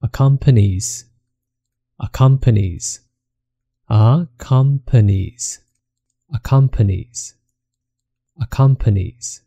accompanies, accompanies, accompanies, accompanies, accompanies. accompanies.